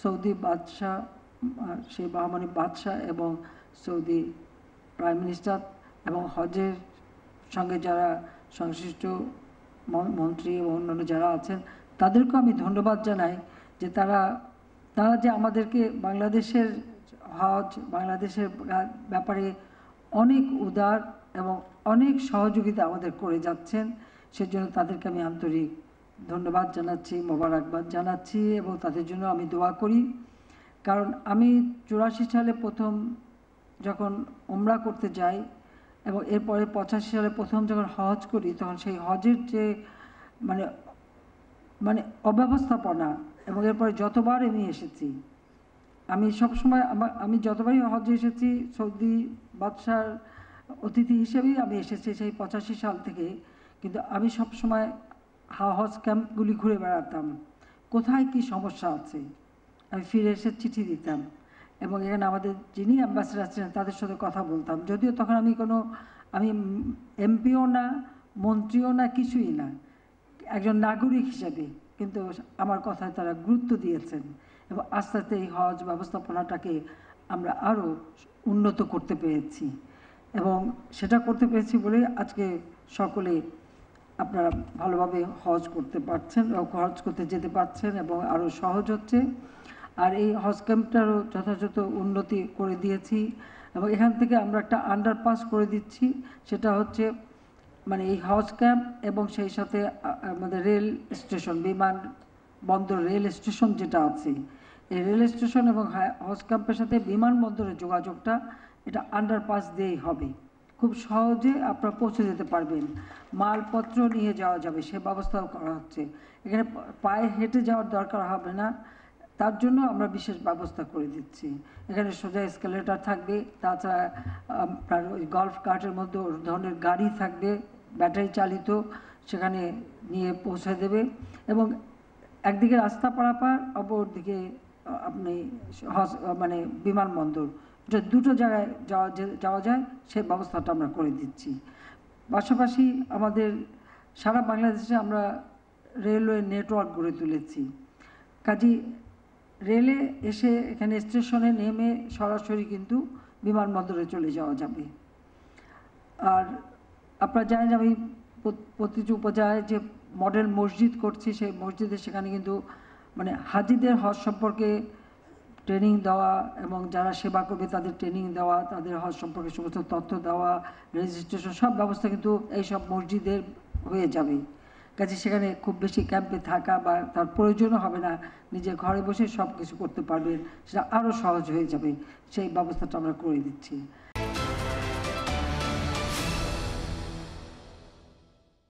Saudi বাদশাহ সে বাহমানি বাদশাহ এবং সৌদি প্রাইম মিনিস্টার এবং হজের সঙ্গে যারা সংশ্লিষ্ট মন্ত্রী এবং অন্যান্য যারা আছেন তাদেরকেও আমি ধন্যবাদ জানাই যে তারা তারা যে আমাদেরকে বাংলাদেশের হজ বাংলাদেশের ব্যাপারে অনেক উদার এবং অনেক সহযোগিতা আমাদের করে যাচ্ছেন সেজন্য তাদেরকে আমি আন্তরিক ধন্যবাদ জানাচ্ছি মোবারকবাদ জানাচ্ছি এবং তাদের জন্য আমি দোয়া করি কারণ আমি চুরাশি সালে প্রথম যখন ওমরা করতে যাই এবং এরপরে পঁচাশি সালে প্রথম যখন হজ করি তখন সেই হজের যে মানে মানে অব্যবস্থাপনা এবং এরপরে যতবার আমি এসেছি আমি সবসময় আমার আমি যতবারই হজে এসেছি সৌদি বাদশার অতিথি হিসেবেই আমি এসেছি সেই পঁচাশি সাল থেকে কিন্তু আমি সবসময় হাউস ক্যাম্পগুলি ঘুরে বেড়াতাম কোথায় কি সমস্যা আছে আমি ফিরে এসে চিঠি দিতাম এবং এখানে আমাদের যিনি অ্যাম্বাসেডার ছিলেন তাদের সাথে কথা বলতাম যদিও তখন আমি কোনো আমি এমপিও না মন্ত্রীও না কিছুই না একজন নাগরিক হিসাবে কিন্তু আমার কথায় তারা গুরুত্ব দিয়েছেন এবং আস্তে আস্তে এই হজ ব্যবস্থাপনাটাকে আমরা আরও উন্নত করতে পেরেছি এবং সেটা করতে পেরেছি বলে আজকে সকলে আপনারা ভালোভাবে হজ করতে পারছেন হজ করতে যেতে পারছেন এবং আরও সহজ হচ্ছে আর এই হজ ক্যাম্পটারও যথাযথ উন্নতি করে দিয়েছি এবং এখান থেকে আমরা একটা আন্ডারপাস করে দিচ্ছি সেটা হচ্ছে মানে এই হজ ক্যাম্প এবং সেই সাথে আমাদের রেল স্টেশন বিমান বন্দর রেল স্টেশন যেটা আছে এই রেল স্টেশন এবং হজ ক্যাম্পের সাথে বিমানবন্দরের যোগাযোগটা এটা আন্ডারপাস দিয়েই হবে খুব সহজে আপনারা পৌঁছে যেতে পারবেন মালপত্র নিয়ে যাওয়া যাবে সে ব্যবস্থাও করা হচ্ছে এখানে পায়ে হেঁটে যাওয়ার দরকার হবে না তার জন্য আমরা বিশেষ ব্যবস্থা করে দিচ্ছি এখানে সোজা স্কেলেটার থাকবে তাছাড়া আপনার ওই গল্ফ কার্টের মধ্যে ওর ধরনের গাড়ি থাকবে ব্যাটারি চালিত সেখানে নিয়ে পৌঁছে দেবে এবং একদিকে রাস্তা পারাপার অপরদিকে আপনি মানে বিমানবন্দর দুটো জায়গায় যাওয়া যাওয়া যায় সেই ব্যবস্থাটা আমরা করে দিচ্ছি পাশাপাশি আমাদের সারা বাংলাদেশে আমরা রেলওয়ে নেটওয়ার্ক গড়ে তুলেছি কাজী রেলে এসে এখানে স্টেশনে নেমে সরাসরি কিন্তু বিমানবন্দরে চলে যাওয়া যাবে আর আপনারা জানেন আমি প্রতিটি উপজেলায় যে মডেল মসজিদ করছি সেই মসজিদে সেখানে কিন্তু মানে হাজিদের হজ সম্পর্কে ট্রেনিং দেওয়া এবং যারা সেবা করবে তাদের ট্রেনিং দেওয়া তাদের হজ সম্পর্কে সমস্ত তথ্য দেওয়া রেজিস্ট্রেশন সব ব্যবস্থা কিন্তু এইসব মসজিদের হয়ে যাবে কাজে সেখানে খুব বেশি ক্যাম্পে থাকা বা তার প্রয়োজনও হবে না নিজে ঘরে বসে সব কিছু করতে পারবেন সেটা আরও সহজ হয়ে যাবে সেই ব্যবস্থাটা আমরা করে দিচ্ছি